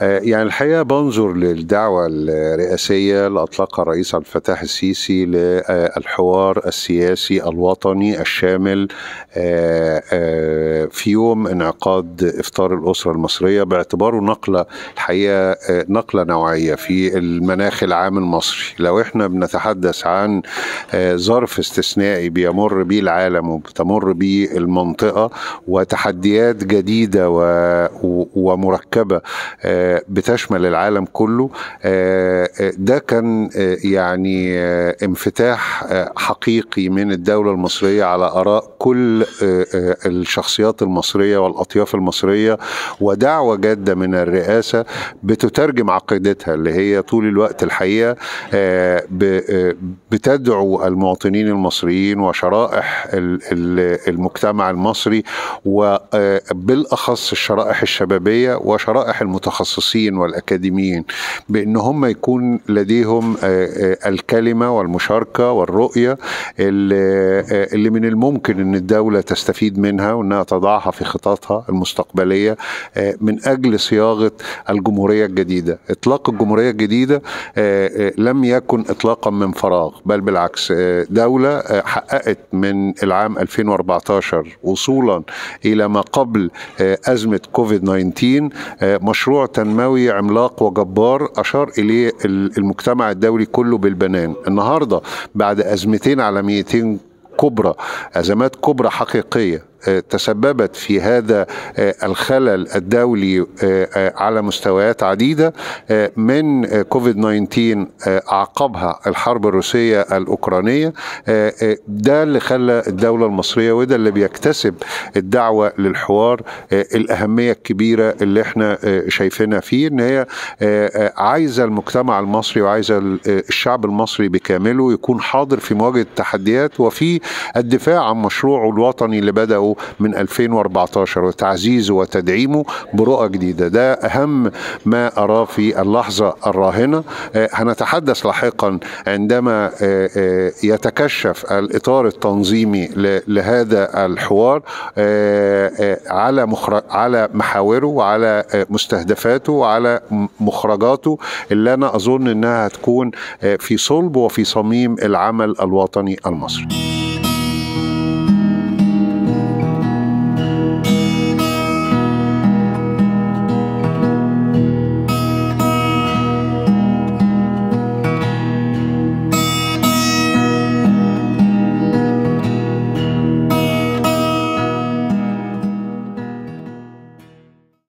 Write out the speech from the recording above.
آه، يعني الحقيقه بنظر للدعوه الرئاسيه اللي اطلقها الرئيس عبد الفتاح السيسي للحوار آه، السياسي الوطني الشامل آه، في يوم انعقاد افطار الاسره المصريه باعتباره نقله الحقيقه نقله نوعيه في المناخ العام المصري لو احنا بنتحدث عن ظرف استثنائي بيمر به العالم وبتمر به المنطقه وتحديات جديده ومركبه بتشمل العالم كله آه، آه، ده كان آه، يعني انفتاح حقيقي من الدولة المصرية على آراء كل الشخصيات المصرية والأطياف المصرية ودعوة جادة من الرئاسة بتترجم عقيدتها اللي هي طول الوقت الحقيقة بتدعو المواطنين المصريين وشرائح المجتمع المصري وبالأخص الشرائح الشبابية وشرائح المتخصصين المتخصصين والاكاديميين بان هم يكون لديهم آه، آه، الكلمه والمشاركه والرؤيه آه، اللي من الممكن ان الدوله تستفيد منها وانها تضعها في خططها المستقبليه من اجل صياغه الجمهوريه الجديده اطلاق الجمهوريه الجديده لم يكن اطلاقا من فراغ بل بالعكس دوله حققت من العام 2014 وصولا الى ما قبل ازمه كوفيد 19 مشروع تنموي عملاق وجبار أشار إليه المجتمع الدولي كله بالبنان النهاردة بعد أزمتين عالميتين كبرى أزمات كبرى حقيقية آه، تسببت في هذا آه، الخلل الدولي آه، على مستويات عديدة من كوفيد 19 اعقبها الحرب الروسية الأوكرانية ده اللي خلى الدولة المصرية وده اللي بيكتسب الدعوة للحوار الأهمية الكبيرة اللي احنا شايفينها فيه ان هي عايزة المجتمع المصري وعايزة الشعب المصري بكامله يكون حاضر في مواجهة التحديات وفي الدفاع عن مشروعه الوطني اللي بدأه من 2014 وتعزيزه وتدعيمه برؤى جديدة ده أهم ما أراه في اللحظة الراهنة آه، هنتحدث لاحقا عندما آه، آه، يتكشف الإطار التنظيمي لهذا الحوار على على محاوره وعلى مستهدفاته وعلى مخرجاته اللي أنا أظن أنها هتكون في صلب وفي صميم العمل الوطني المصري